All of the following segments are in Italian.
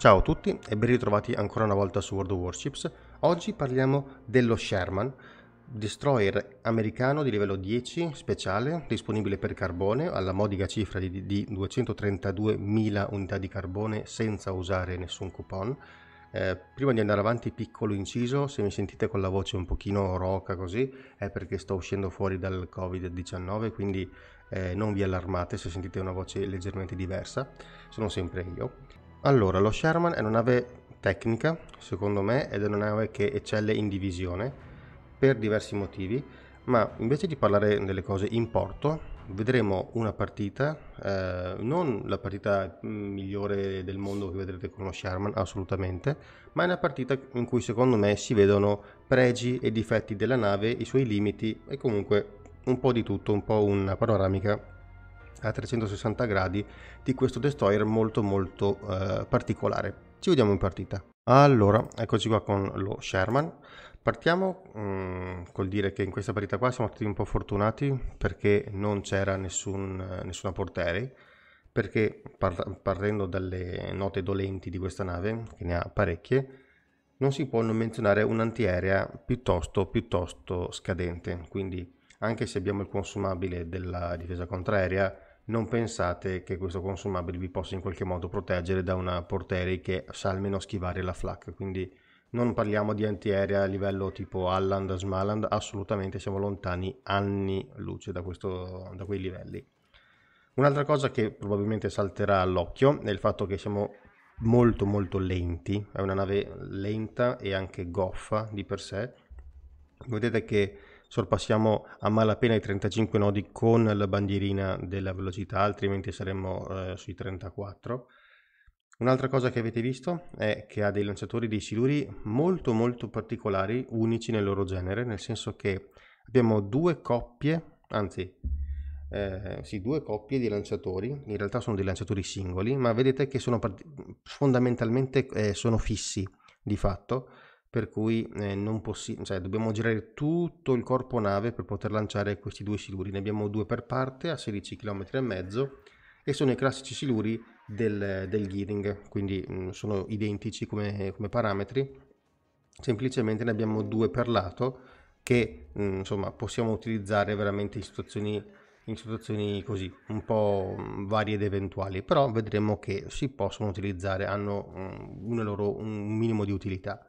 Ciao a tutti e ben ritrovati ancora una volta su World of Warships. Oggi parliamo dello Sherman, destroyer americano di livello 10 speciale, disponibile per carbone alla modica cifra di, di 232.000 unità di carbone senza usare nessun coupon. Eh, prima di andare avanti, piccolo inciso, se mi sentite con la voce un pochino roca così, è perché sto uscendo fuori dal Covid-19, quindi eh, non vi allarmate se sentite una voce leggermente diversa, sono sempre io. Allora, lo Sherman è una nave tecnica, secondo me, ed è una nave che eccelle in divisione per diversi motivi, ma invece di parlare delle cose in porto, vedremo una partita, eh, non la partita mm, migliore del mondo che vedrete con lo Sherman, assolutamente, ma è una partita in cui secondo me si vedono pregi e difetti della nave, i suoi limiti e comunque un po' di tutto, un po' una panoramica a 360 gradi di questo destroyer molto molto eh, particolare. Ci vediamo in partita. Allora, eccoci qua con lo Sherman. Partiamo mh, mm, col dire che in questa partita qua siamo stati un po' fortunati perché non c'era nessun, nessuna porterei, perché par partendo dalle note dolenti di questa nave, che ne ha parecchie, non si può non menzionare un'antiaerea piuttosto, piuttosto scadente, quindi anche se abbiamo il consumabile della difesa contraerea, non pensate che questo consumabile vi possa in qualche modo proteggere da una portaerei che sa almeno schivare la flak, quindi non parliamo di antiaerea a livello tipo Alland, Smaland, assolutamente siamo lontani anni luce da, questo, da quei livelli. Un'altra cosa che probabilmente salterà all'occhio è il fatto che siamo molto molto lenti, è una nave lenta e anche goffa di per sé. Vedete che sorpassiamo a malapena i 35 nodi con la bandierina della velocità, altrimenti saremmo eh, sui 34. Un'altra cosa che avete visto è che ha dei lanciatori dei siluri molto molto particolari, unici nel loro genere, nel senso che abbiamo due coppie, anzi eh, sì, due coppie di lanciatori, in realtà sono dei lanciatori singoli, ma vedete che sono fondamentalmente eh, sono fissi di fatto, per cui eh, non possi- cioè, dobbiamo girare tutto il corpo nave per poter lanciare questi due siluri. Ne abbiamo due per parte a 16 km e mezzo e sono i classici siluri del, del gearing, quindi mh, mm, sono identici come, come, parametri. Semplicemente ne abbiamo due per lato che mh, mm, insomma, possiamo utilizzare veramente in situazioni, in situazioni così un po' mm, varie ed eventuali, però vedremo che si possono utilizzare, hanno mh, loro, un minimo di utilità.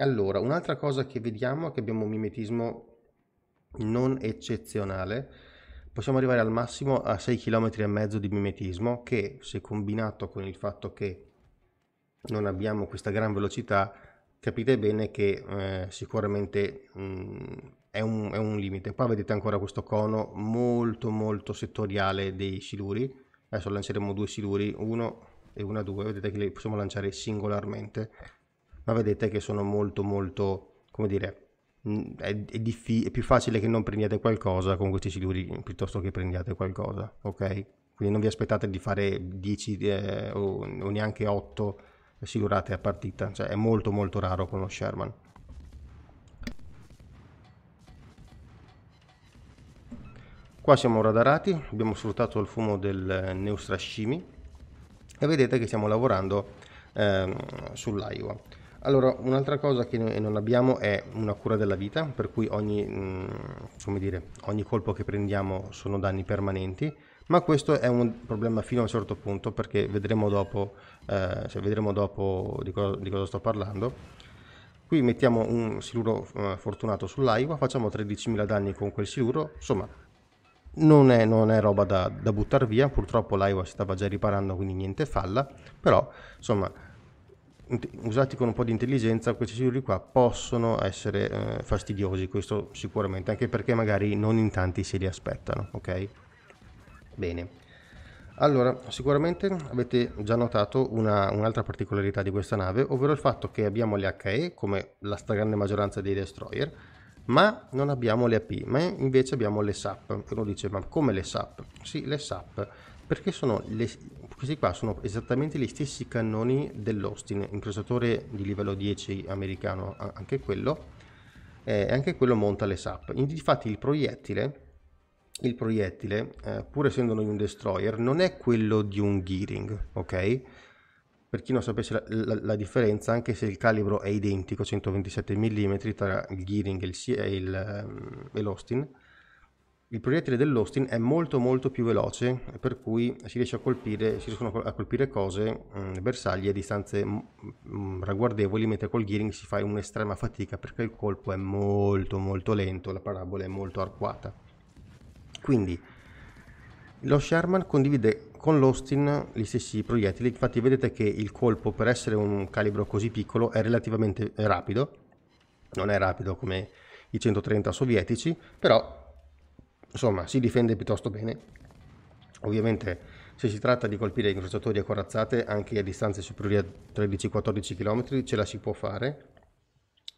Allora, un'altra cosa che vediamo è che abbiamo un mimetismo non eccezionale. Possiamo arrivare al massimo a 6 km e mezzo di mimetismo che se combinato con il fatto che non abbiamo questa gran velocità capite bene che eh, sicuramente mh, mm, è, un, è un limite. Qua vedete ancora questo cono molto molto settoriale dei siluri. Adesso lanceremo due siluri, uno e una due, vedete che li possiamo lanciare singolarmente ma vedete che sono molto molto, come dire, mm, è, è, diffi- è, più facile che non prendiate qualcosa con questi siluri piuttosto che prendiate qualcosa, ok? Quindi non vi aspettate di fare 10 eh, o, o, neanche 8 silurate a partita, cioè è molto molto raro con lo Sherman. Qua siamo radarati, abbiamo sfruttato il fumo del Neustrascimi e vedete che stiamo lavorando ehm, sull'Aiwa. Allora, un'altra cosa che non abbiamo è una cura della vita, per cui ogni, mm, dire, ogni colpo che prendiamo sono danni permanenti, ma questo è un problema fino a un certo punto, perché vedremo dopo, eh, cioè vedremo dopo di, cosa, di, cosa, sto parlando. Qui mettiamo un siluro eh, fortunato sull'aigua, facciamo 13.000 danni con quel siluro, insomma non è, non è, roba da, da buttare via, purtroppo l'Aiwa si stava già riparando quindi niente falla, però insomma usati con un po' di intelligenza questi signori qua possono essere eh, fastidiosi, questo sicuramente, anche perché magari non in tanti se li aspettano, ok? Bene. Allora, sicuramente avete già notato un'altra un particolarità di questa nave, ovvero il fatto che abbiamo le HE, come la stragrande maggioranza dei destroyer, ma non abbiamo le AP, ma invece abbiamo le SAP. E uno dice, ma come le SAP? Sì, le SAP, perché sono le, questi qua sono esattamente gli stessi cannoni dell'Austin, incrociatore di livello 10 americano anche quello, eh, e eh, anche quello monta le SAP. Infatti il proiettile, il proiettile eh, pur essendo noi un destroyer, non è quello di un Gearing, ok? Per chi non sapesse la, la, la differenza, anche se il calibro è identico, 127 mm tra il Gearing e, il, e, il, ehm, e l'Austin, il proiettile dell'Austin è molto molto più veloce per cui si, riesce a colpire, si riescono a colpire cose, mh, mm, bersagli a distanze mh, mm, mm, ragguardevoli mentre col gearing si fa un'estrema fatica perché il colpo è molto molto lento, la parabola è molto arcuata. Quindi lo Sherman condivide con l'Austin gli stessi proiettili, infatti vedete che il colpo per essere un calibro così piccolo è relativamente rapido, non è rapido come i 130 sovietici, però Insomma, si difende piuttosto bene. Ovviamente se si tratta di colpire incrociatori e corazzate anche a distanze superiori a 13-14 km ce la si può fare.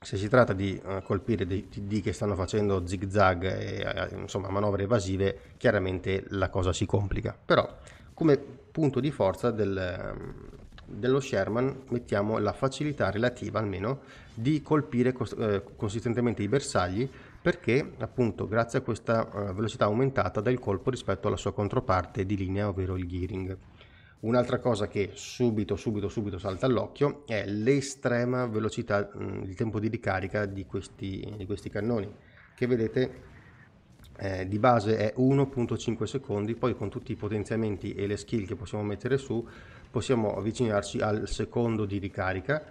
Se si tratta di uh, colpire dei TD che stanno facendo zig zag e uh, insomma, manovre evasive, chiaramente la cosa si complica. Però come punto di forza del, um, dello Sherman mettiamo la facilità relativa almeno di colpire eh, consistentemente i bersagli perché appunto grazie a questa eh, velocità aumentata del colpo rispetto alla sua controparte di linea ovvero il gearing. Un'altra cosa che subito subito subito salta all'occhio è l'estrema velocità, mh, mm, il tempo di ricarica di questi, di questi cannoni che vedete eh, di base è 1.5 secondi, poi con tutti i potenziamenti e le skill che possiamo mettere su possiamo avvicinarci al secondo di ricarica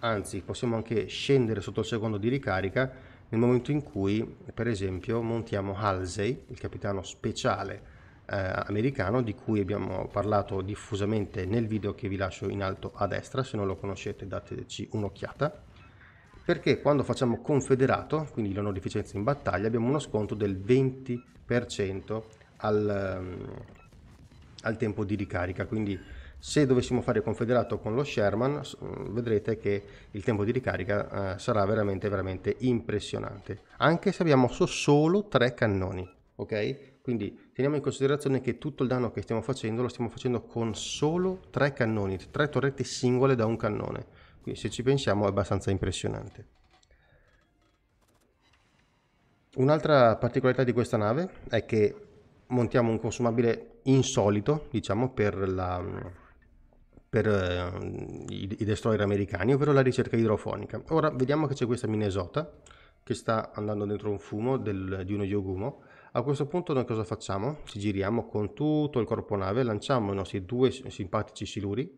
anzi possiamo anche scendere sotto il secondo di ricarica nel momento in cui per esempio montiamo Halsey, il capitano speciale eh, americano di cui abbiamo parlato diffusamente nel video che vi lascio in alto a destra, se non lo conoscete dateci un'occhiata, perché quando facciamo confederato, quindi l'onorificenza in battaglia, abbiamo uno sconto del 20% al, um, al tempo di ricarica, quindi se dovessimo fare confederato con lo Sherman mm, vedrete che il tempo di ricarica eh, sarà veramente veramente impressionante, anche se abbiamo solo tre cannoni, ok? Quindi teniamo in considerazione che tutto il danno che stiamo facendo lo stiamo facendo con solo tre cannoni, tre torrette singole da un cannone, quindi se ci pensiamo è abbastanza impressionante. Un'altra particolarità di questa nave è che montiamo un consumabile insolito, diciamo, per la, mm, per eh, i, destroyer americani, ovvero la ricerca idrofonica. Ora vediamo che c'è questa Minnesota che sta andando dentro un fumo del, di uno Yogumo. A questo punto noi cosa facciamo? Ci giriamo con tutto il corpo nave, lanciamo i nostri due simpatici siluri,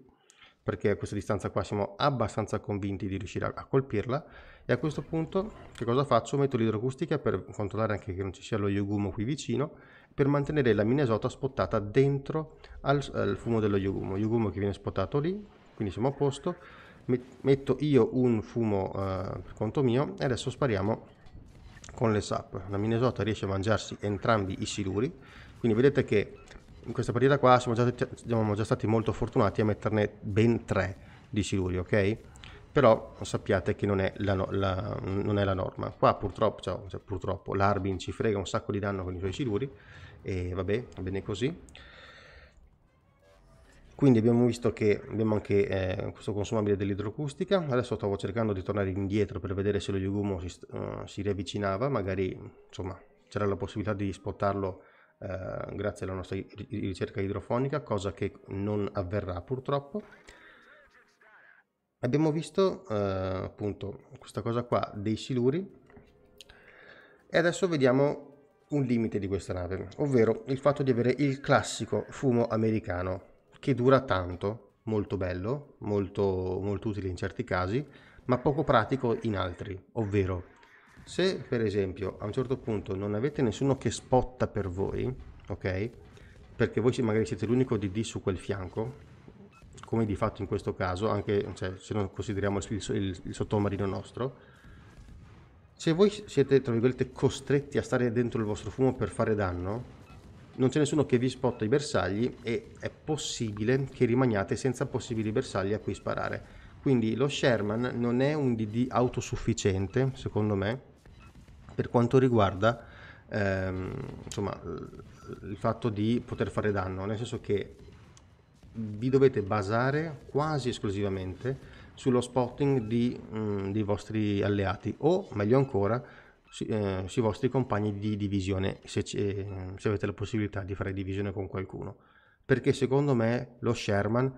perché a questa distanza qua siamo abbastanza convinti di riuscire a, a colpirla, e a questo punto che cosa faccio? Metto l'idroacustica per controllare anche che non ci sia lo Yogumo qui vicino, per mantenere la Minnesota spottata dentro al, al fumo dello Yugumo. Yugumo che viene spottato lì, quindi siamo a posto. Metto io un fumo eh, per conto mio e adesso spariamo con le sap. La Minnesota riesce a mangiarsi entrambi i siluri, quindi vedete che in questa partita qua siamo già, siamo già stati molto fortunati a metterne ben tre di siluri, ok? Però sappiate che non è la, la, non è la norma. Qua purtroppo, cioè, cioè, purtroppo l'Arbin ci frega un sacco di danno con i suoi siluri e vabbè, va bene così. Quindi abbiamo visto che abbiamo anche eh, questo consumabile dell'idroacustica. adesso stavo cercando di tornare indietro per vedere se lo Yugumo si, uh, si riavvicinava, magari insomma c'era la possibilità di spottarlo eh, grazie alla nostra ricerca idrofonica, cosa che non avverrà purtroppo. Abbiamo visto eh, appunto questa cosa qua dei siluri e adesso vediamo un limite di questa nave, ovvero il fatto di avere il classico fumo americano che dura tanto, molto bello, molto, molto utile in certi casi, ma poco pratico in altri, ovvero se per esempio a un certo punto non avete nessuno che spotta per voi, ok? Perché voi magari siete l'unico DD su quel fianco, come di fatto in questo caso, anche cioè, se non consideriamo il, il, il sottomarino nostro, se voi siete, tra virgolette, costretti a stare dentro il vostro fumo per fare danno, non c'è nessuno che vi spotta i bersagli e è possibile che rimaniate senza possibili bersagli a cui sparare. Quindi lo Sherman non è un DD autosufficiente, secondo me, per quanto riguarda ehm, insomma, il fatto di poter fare danno, nel senso che vi dovete basare quasi esclusivamente sullo spotting di, mh, mm, dei vostri alleati o meglio ancora su, eh, sui vostri compagni di divisione se, eh, se, avete la possibilità di fare divisione con qualcuno perché secondo me lo Sherman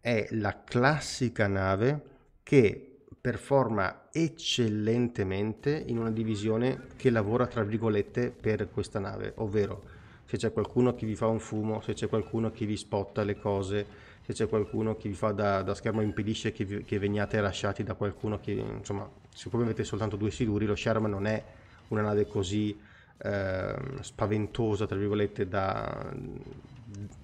è la classica nave che performa eccellentemente in una divisione che lavora tra virgolette per questa nave ovvero se c'è qualcuno che vi fa un fumo se c'è qualcuno che vi spotta le cose se c'è qualcuno che vi fa da, da schermo impedisce che, vi, che, veniate lasciati da qualcuno che insomma siccome avete soltanto due siluri lo Sherman non è una nave così eh, spaventosa tra virgolette da,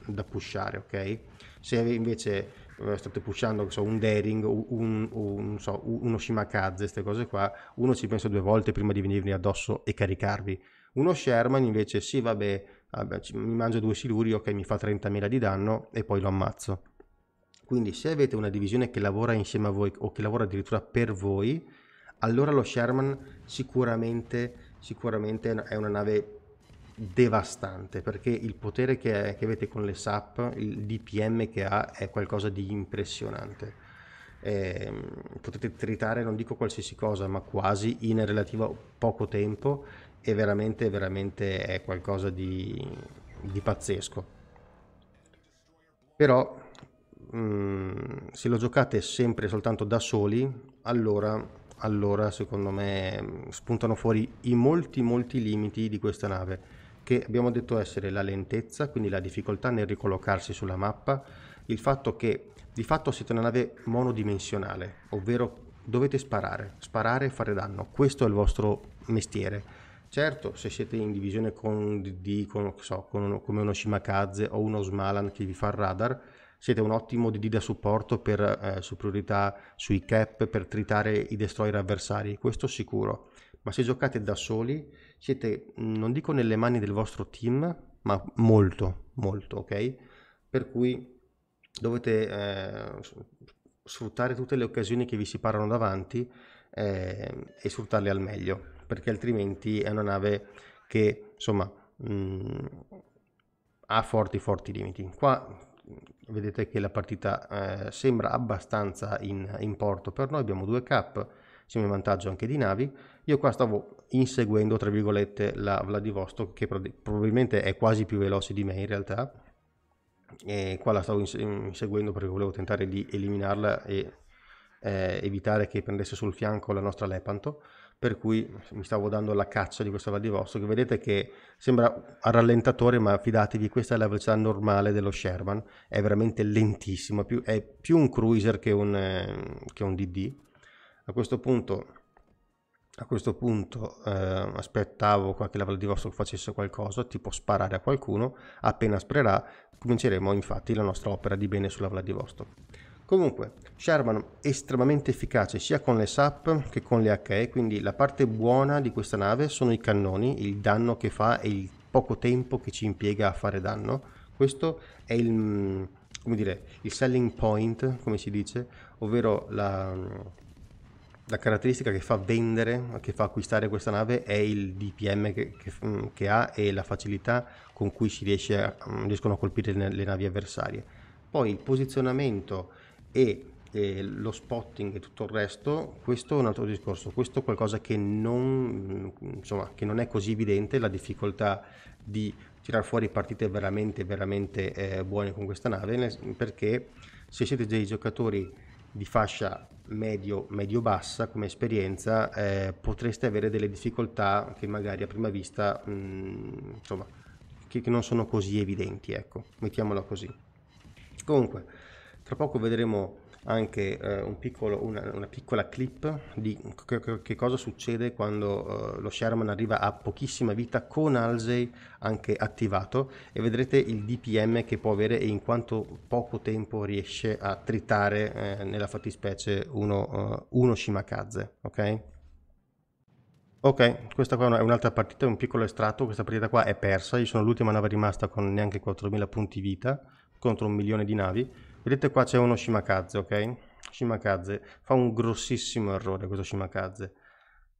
da pushare ok se invece eh, state pushando so, un Daring un, un, so, uno Shimakaze queste cose qua uno ci pensa due volte prima di venirvi addosso e caricarvi uno Sherman invece sì vabbè, vabbè mi mangio due siluri ok mi fa 30.000 di danno e poi lo ammazzo quindi se avete una divisione che lavora insieme a voi o che lavora addirittura per voi, allora lo Sherman sicuramente, sicuramente è una nave devastante perché il potere che, è, che avete con le SAP, il DPM che ha è qualcosa di impressionante. Eh, potete tritare non dico qualsiasi cosa ma quasi in relativo poco tempo e veramente veramente è qualcosa di, di pazzesco però Mm, se lo giocate sempre soltanto da soli, allora, allora secondo me mm, spuntano fuori i molti molti limiti di questa nave che abbiamo detto essere la lentezza, quindi la difficoltà nel ricollocarsi sulla mappa, il fatto che di fatto siete una nave monodimensionale, ovvero dovete sparare, sparare e fare danno, questo è il vostro mestiere. Certo, se siete in divisione con, di, con, so, con uno, come uno Shimakaze o uno Smalan che vi fa il radar, siete un ottimo DD da supporto per eh, superiorità sui cap, per tritare i destroyer avversari, questo sicuro. Ma se giocate da soli, siete, mm, non dico nelle mani del vostro team, ma molto, molto, ok? Per cui dovete eh, sfruttare tutte le occasioni che vi si parano davanti eh, e sfruttarle al meglio, perché altrimenti è una nave che, insomma... Mh, mm, ha forti forti limiti. Qua vedete che la partita eh, sembra abbastanza in, in porto per noi, abbiamo due k siamo in vantaggio anche di navi. Io qua stavo inseguendo, tra virgolette, la Vladivostok, che probabilmente è quasi più veloce di me in realtà, e qua la stavo inseguendo perché volevo tentare di eliminarla e eh, evitare che prendesse sul fianco la nostra Lepanto, per cui mi stavo dando la caccia di questo Vladivostok, che vedete che sembra a rallentatore, ma fidatevi, questa è la velocità normale dello Sherman, è veramente lentissimo, più, è più un cruiser che un, eh, che un DD. A questo punto a questo punto eh, aspettavo che la Vladivostok facesse qualcosa, tipo sparare a qualcuno, appena sparerà cominceremo infatti la nostra opera di bene sulla Vladivostok. Comunque, Sherman estremamente efficace sia con le SAP che con le HE, quindi la parte buona di questa nave sono i cannoni, il danno che fa e il poco tempo che ci impiega a fare danno. Questo è il, mm, dire, il selling point, come si dice, ovvero la, mm, la caratteristica che fa vendere, che fa acquistare questa nave è il DPM che, che, mm, che ha e la facilità con cui si riesce a, riescono a colpire le navi avversarie. Poi il posizionamento e eh, lo spotting e tutto il resto, questo è un altro discorso, questo è qualcosa che non, mm, insomma, che non è così evidente, la difficoltà di tirare fuori partite veramente, veramente eh, buone con questa nave, perché se siete dei giocatori di fascia medio, medio-bassa come esperienza, eh, potreste avere delle difficoltà che magari a prima vista, mh, mm, insomma, che, che non sono così evidenti, ecco, mettiamola così. Comunque, tra poco vedremo anche eh, un piccolo, una, una, piccola clip di che, che cosa succede quando eh, lo Sherman arriva a pochissima vita con Halsey anche attivato e vedrete il DPM che può avere e in quanto poco tempo riesce a tritare eh, nella fattispecie uno, eh, uno Shimakaze. Ok? Ok, questa qua è un'altra partita, un piccolo estratto, questa partita qua è persa, io sono l'ultima nave rimasta con neanche 4000 punti vita contro un milione di navi Vedete qua c'è uno Shimakaze, ok? Shimakaze fa un grossissimo errore questo Shimakaze.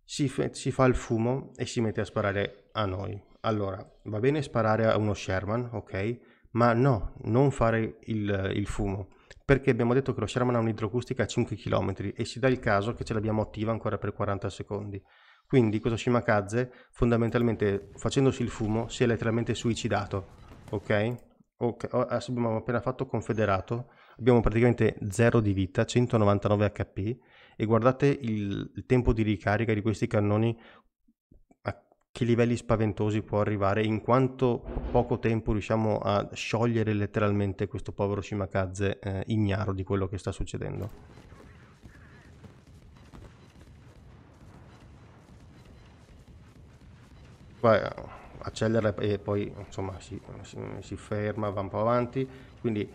Si, si, fa il fumo e si mette a sparare a noi. Allora, va bene sparare a uno Sherman, ok? Ma no, non fare il, il fumo. Perché abbiamo detto che lo Sherman ha un'idroacustica a 5 km e si dà il caso che ce l'abbiamo attiva ancora per 40 secondi. Quindi questo Shimakaze, fondamentalmente facendosi il fumo, si è letteralmente suicidato, ok? Ok, adesso abbiamo appena fatto confederato, abbiamo praticamente 0 di vita, 199 HP e guardate il, il tempo di ricarica di questi cannoni a che livelli spaventosi può arrivare, in quanto poco tempo riusciamo a sciogliere letteralmente questo povero Shimakaze eh, ignaro di quello che sta succedendo. Vai, accelera e poi insomma, si, si, si, ferma, va un po' avanti, quindi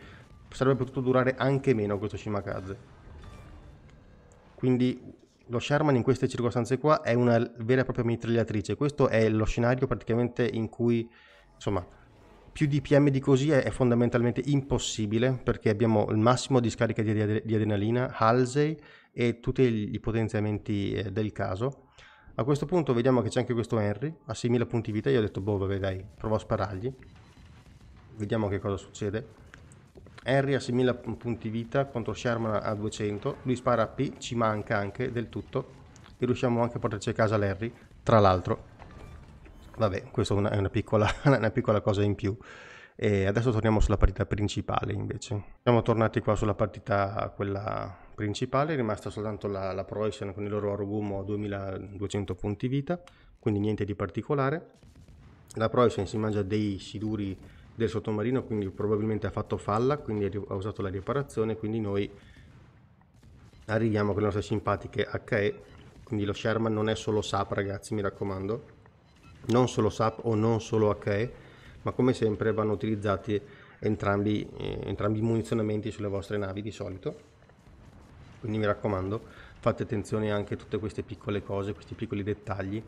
sarebbe potuto durare anche meno questo Shimakaze. Quindi lo Sherman in queste circostanze qua è una vera e propria mitragliatrice, questo è lo scenario praticamente in cui insomma più DPM di così è, fondamentalmente impossibile perché abbiamo il massimo di scarica di, di, di adrenalina, Halsey e tutti i potenziamenti eh, del caso a questo punto vediamo che c'è anche questo Henry, a 6.000 punti vita, io ho detto boh vabbè dai, provo a sparargli. Vediamo che cosa succede. Henry a 6.000 punti vita contro Sherman a 200, lui spara a P, ci manca anche del tutto e riusciamo anche a portarci a casa l'Henry, tra l'altro. Vabbè, questa è, una, una, piccola, una piccola cosa in più. E adesso torniamo sulla partita principale invece. Siamo tornati qua sulla partita quella principale è rimasta soltanto la, la Proection con il loro Argumo a 2200 punti vita, quindi niente di particolare. La Proection si mangia dei siduri del sottomarino, quindi probabilmente ha fatto falla, quindi ha usato la riparazione, quindi noi arriviamo con le nostre simpatiche HE, quindi lo Sherman non è solo SAP ragazzi, mi raccomando, non solo SAP o non solo HE, ma come sempre vanno utilizzati entrambi, eh, entrambi i munizionamenti sulle vostre navi di solito quindi mi raccomando, fate attenzione anche a tutte queste piccole cose, questi piccoli dettagli.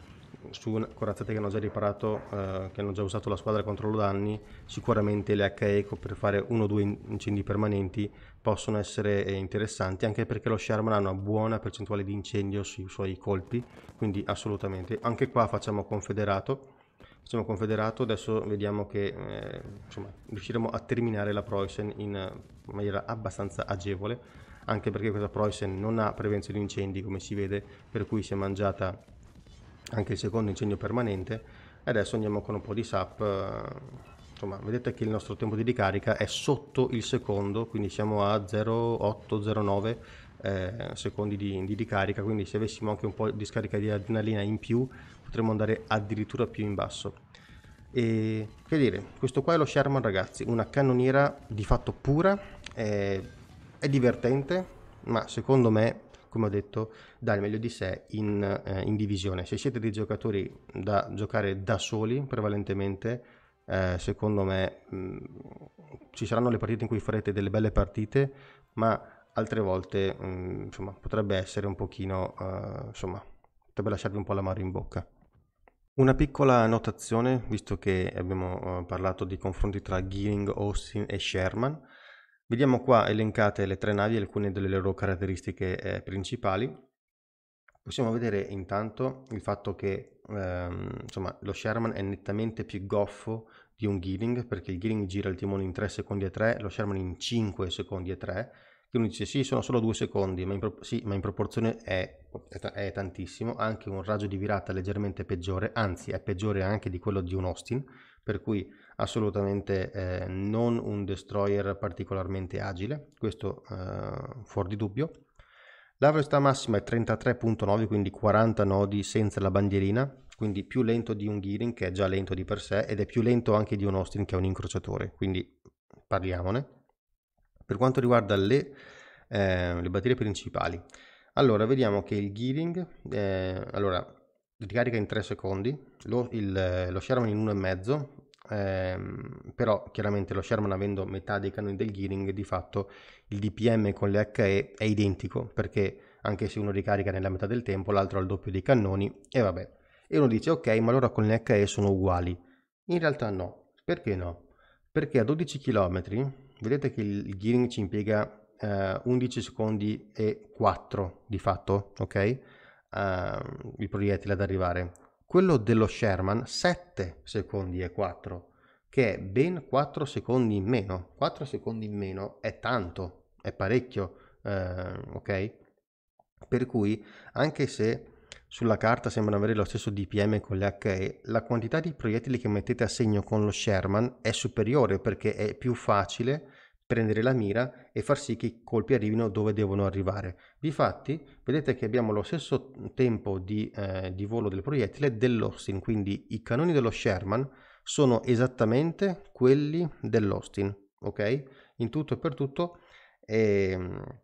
Su corazzate che hanno già riparato, eh, che hanno già usato la squadra controllo danni, sicuramente le H-Eco per fare uno o due incendi permanenti possono essere eh, interessanti, anche perché lo Sherman ha una buona percentuale di incendio sui suoi colpi, quindi assolutamente. Anche qua facciamo confederato, facciamo confederato, adesso vediamo che eh, insomma, riusciremo a terminare la Preußen in eh, maniera abbastanza agevole anche perché questa Preußen non ha prevenzione di incendi come si vede, per cui si è mangiata anche il secondo incendio permanente. Adesso andiamo con un po' di sap, eh, insomma vedete che il nostro tempo di ricarica è sotto il secondo, quindi siamo a 0,809 eh, secondi di, di ricarica, quindi se avessimo anche un po' di scarica di adrenalina in più potremmo andare addirittura più in basso. E che dire, questo qua è lo Sherman ragazzi, una cannoniera di fatto pura, eh, è divertente, ma secondo me, come ho detto, dà il meglio di sé in, eh, in divisione. Se siete dei giocatori da giocare da soli, prevalentemente, eh, secondo me mh, mm, ci saranno le partite in cui farete delle belle partite, ma altre volte mh, mm, insomma, potrebbe essere un pochino, eh, insomma, potrebbe lasciarvi un po' la mano in bocca. Una piccola annotazione, visto che abbiamo eh, parlato di confronti tra Gearing, Austin e Sherman, Vediamo qua elencate le tre navi e alcune delle loro caratteristiche eh, principali. Possiamo vedere intanto il fatto che ehm, insomma, lo Sherman è nettamente più goffo di un Gearing perché il Gearing gira il timone in 3 secondi e 3, lo Sherman in 5 secondi e 3 che uno dice sì sono solo due secondi ma in, pro- sì, ma in proporzione è, è, t- è, tantissimo anche un raggio di virata leggermente peggiore anzi è peggiore anche di quello di un Austin per cui assolutamente eh, non un destroyer particolarmente agile, questo eh, fuori di dubbio. La velocità massima è 33.9, quindi 40 nodi senza la bandierina, quindi più lento di un gearing che è già lento di per sé ed è più lento anche di un Austin che è un incrociatore, quindi parliamone. Per quanto riguarda le, eh, le batterie principali, allora vediamo che il gearing, eh, allora ricarica in 3 secondi, lo, il, lo Sherman in 1,5 ehm, però chiaramente lo Sherman avendo metà dei canoni del Gearing di fatto il DPM con le HE è identico perché anche se uno ricarica nella metà del tempo l'altro ha il doppio dei cannoni e vabbè e uno dice ok ma allora con le HE sono uguali in realtà no perché no? perché a 12 km vedete che il Gearing ci impiega eh, 11 secondi e 4 di fatto ok? Uh, il proiettile ad arrivare quello dello Sherman 7 secondi e 4, che è ben 4 secondi in meno. 4 secondi in meno è tanto, è parecchio, eh, ok? Per cui, anche se sulla carta sembrano avere lo stesso DPM con le HE, la quantità di proiettili che mettete a segno con lo Sherman è superiore perché è più facile prendere la mira e far sì che i colpi arrivino dove devono arrivare. Difatti, vedete che abbiamo lo stesso tempo di, eh, di volo del proiettile dell'Austin, quindi i cannoni dello Sherman sono esattamente quelli dell'Austin, ok? In tutto e per tutto. E, ehm,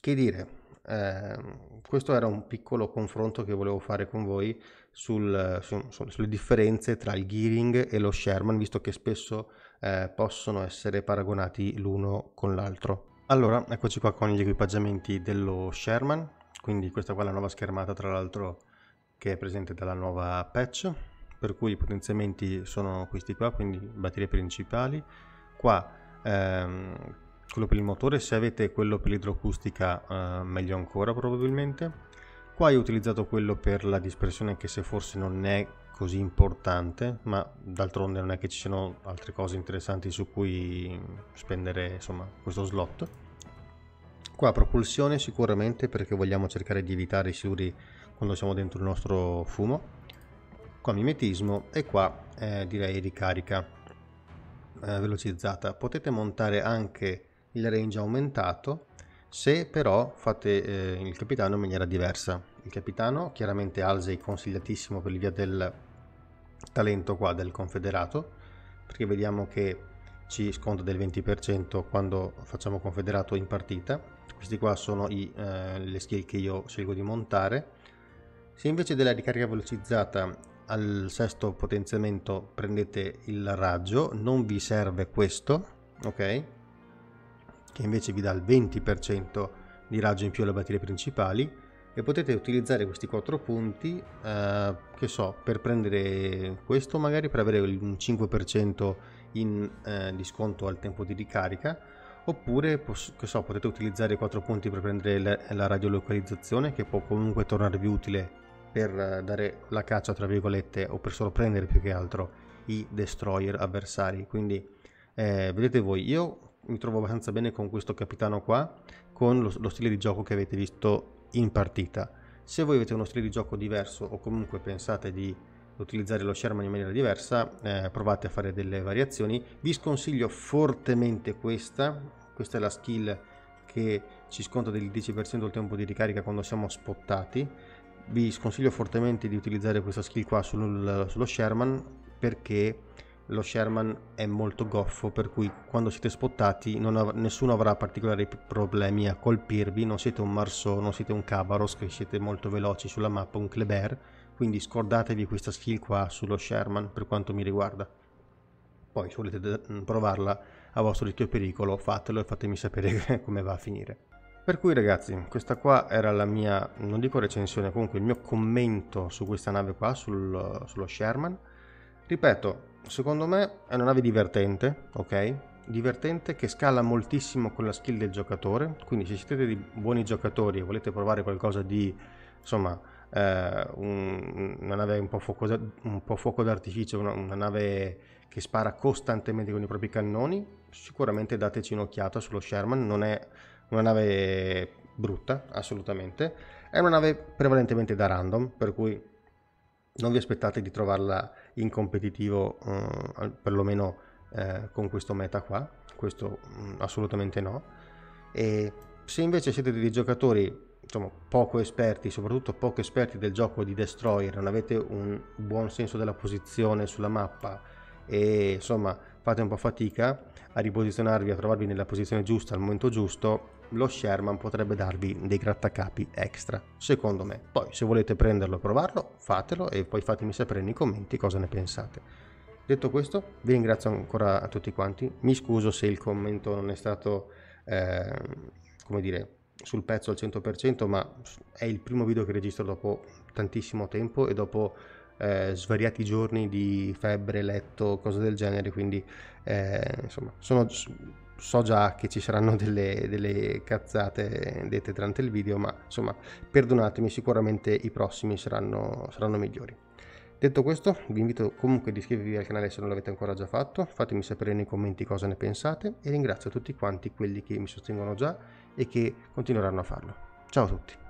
che dire, eh, questo era un piccolo confronto che volevo fare con voi sul, su, su, sulle differenze tra il gearing e lo Sherman, visto che spesso eh, possono essere paragonati l'uno con l'altro. Allora, eccoci qua con gli equipaggiamenti dello Sherman, quindi questa qua è la nuova schermata tra l'altro che è presente dalla nuova patch, per cui i potenziamenti sono questi qua, quindi batterie principali. Qua ehm, quello per il motore, se avete quello per l'idroacustica eh, meglio ancora probabilmente. Qua io ho utilizzato quello per la dispersione che se forse non è così importante, ma d'altronde non è che ci siano altre cose interessanti su cui spendere insomma, questo slot. Qua propulsione sicuramente perché vogliamo cercare di evitare i siluri quando siamo dentro il nostro fumo. Qua mimetismo e qua eh, direi ricarica eh, velocizzata. Potete montare anche il range aumentato se però fate eh, il capitano in maniera diversa. Il capitano chiaramente alza è consigliatissimo per via del talento qua del confederato, perché vediamo che ci sconta del 20% quando facciamo confederato in partita. Questi qua sono i, eh, le skill che io scelgo di montare. Se invece della ricarica velocizzata al sesto potenziamento prendete il raggio, non vi serve questo, ok? Che invece vi dà il 20% di raggio in più alle batterie principali e potete utilizzare questi quattro punti eh, che so per prendere questo magari per avere un 5% in eh, di sconto al tempo di ricarica oppure che so potete utilizzare i quattro punti per prendere la, la radiolocalizzazione che può comunque tornarvi utile per dare la caccia tra virgolette o per sorprendere più che altro i destroyer avversari quindi eh, vedete voi io mi trovo abbastanza bene con questo capitano qua con lo, lo stile di gioco che avete visto in partita. Se voi avete uno stile di gioco diverso o comunque pensate di utilizzare lo Sherman in maniera diversa, eh, provate a fare delle variazioni. Vi sconsiglio fortemente questa, questa è la skill che ci sconta del 10% del tempo di ricarica quando siamo spottati. Vi sconsiglio fortemente di utilizzare questa skill qua sul, sullo Sherman perché lo Sherman è molto goffo, per cui quando siete spottati av- nessuno avrà particolari problemi a colpirvi, non siete un Marceau, non siete un Cabaros, che siete molto veloci sulla mappa, un Kleber, quindi scordatevi questa skill qua sullo Sherman per quanto mi riguarda. Poi se volete de- provarla a vostro rischio e pericolo fatelo e fatemi sapere come va a finire. Per cui ragazzi, questa qua era la mia, non dico recensione, comunque il mio commento su questa nave qua, sul, sullo Sherman. Ripeto, secondo me è una nave divertente, ok? Divertente che scala moltissimo con la skill del giocatore, quindi se siete dei buoni giocatori e volete provare qualcosa di, insomma, eh, un, una nave un po', fuoco, un po fuoco d'artificio, una, una, nave che spara costantemente con i propri cannoni, sicuramente dateci un'occhiata sullo Sherman, non è una nave brutta, assolutamente, è una nave prevalentemente da random, per cui non vi aspettate di trovarla in competitivo eh, perlomeno eh, con questo meta qua, questo mh, mm, assolutamente no. E se invece siete dei giocatori insomma, poco esperti, soprattutto poco esperti del gioco di Destroyer, non avete un buon senso della posizione sulla mappa e insomma fate un po' fatica a riposizionarvi, a trovarvi nella posizione giusta al momento giusto, lo Sherman potrebbe darvi dei grattacapi extra, secondo me. Poi se volete prenderlo e provarlo, fatelo e poi fatemi sapere nei commenti cosa ne pensate. Detto questo, vi ringrazio ancora a tutti quanti, mi scuso se il commento non è stato, eh, come dire, sul pezzo al 100%, ma è il primo video che registro dopo tantissimo tempo e dopo eh, svariati giorni di febbre, letto, cose del genere, quindi eh, insomma sono so già che ci saranno delle, delle cazzate dette durante il video, ma insomma perdonatemi, sicuramente i prossimi saranno, saranno migliori. Detto questo, vi invito comunque ad iscrivervi al canale se non l'avete ancora già fatto, fatemi sapere nei commenti cosa ne pensate e ringrazio tutti quanti quelli che mi sostengono già e che continueranno a farlo. Ciao a tutti!